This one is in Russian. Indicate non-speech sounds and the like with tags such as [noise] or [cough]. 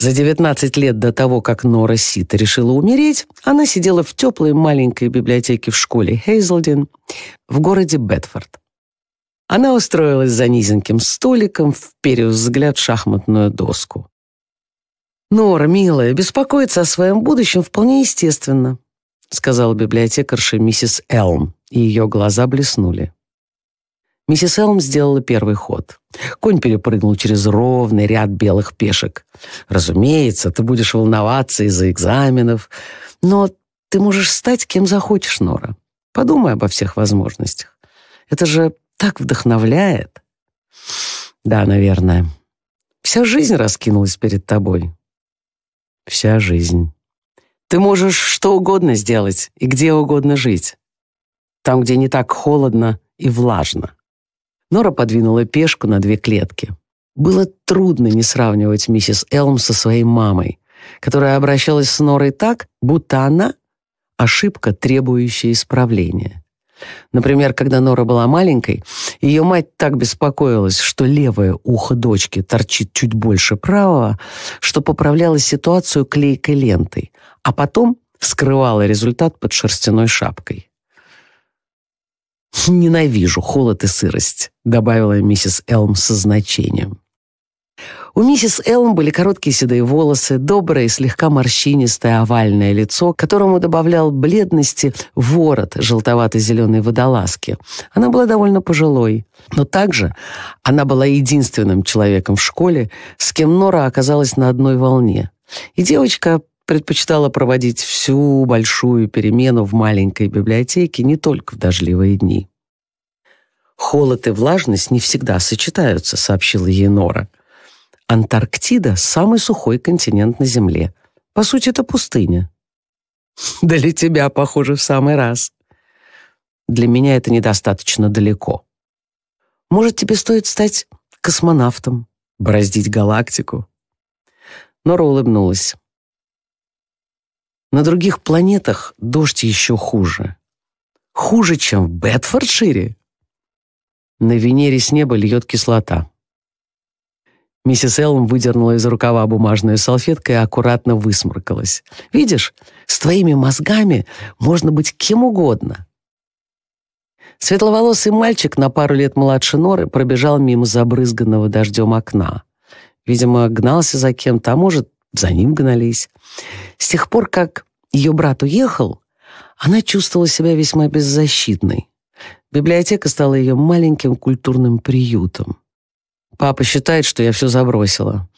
За 19 лет до того, как Нора Сит решила умереть, она сидела в теплой маленькой библиотеке в школе Хейзлдин в городе Бетфорд. Она устроилась за низеньким столиком, вперев взгляд в шахматную доску. «Нора, милая, беспокоиться о своем будущем вполне естественно», сказала библиотекарша миссис Элм, и ее глаза блеснули. Миссис Элм сделала первый ход. Конь перепрыгнул через ровный ряд белых пешек. «Разумеется, ты будешь волноваться из-за экзаменов, но ты можешь стать кем захочешь, Нора. Подумай обо всех возможностях. Это же так вдохновляет». «Да, наверное. Вся жизнь раскинулась перед тобой». «Вся жизнь». «Ты можешь что угодно сделать и где угодно жить. Там, где не так холодно и влажно». Нора подвинула пешку на две клетки. Было трудно не сравнивать миссис Элм со своей мамой, которая обращалась с Норой так, будто она — ошибка, требующая исправления. Например, когда Нора была маленькой, ее мать так беспокоилась, что левое ухо дочки торчит чуть больше правого, что поправляла ситуацию клейкой лентой, а потом скрывала результат под шерстяной шапкой. «Ненавижу холод и сырость», — добавила миссис Элм со значением. У миссис Элм были короткие седые волосы, доброе и слегка морщинистое овальное лицо, которому добавлял бледности ворот желтовато-зеленой водолазки. Она была довольно пожилой, но также она была единственным человеком в школе, с кем Нора оказалась на одной волне. И девочка предпочитала проводить всю большую перемену в маленькой библиотеке не только в дождливые дни. «Холод и влажность не всегда сочетаются», — сообщила ей Нора. «Антарктида — самый сухой континент на Земле. По сути, это пустыня». [laughs] «Да для тебя, похоже, в самый раз». «Для меня это недостаточно далеко». «Может, тебе стоит стать космонавтом, бороздить галактику?» Нора улыбнулась. На других планетах дождь еще хуже. Хуже, чем в Бетфордшире. На Венере с неба льет кислота. Миссис Элм выдернула из рукава бумажную салфетку и аккуратно высморкалась. «Видишь, с твоими мозгами можно быть кем угодно». Светловолосый мальчик на пару лет младше Норы пробежал мимо забрызганного дождем окна. Видимо, гнался за кем-то, а может, за ним гнались. С тех пор, как ее брат уехал, она чувствовала себя весьма беззащитной. Библиотека стала ее маленьким культурным приютом. Папа считает, что я все забросила.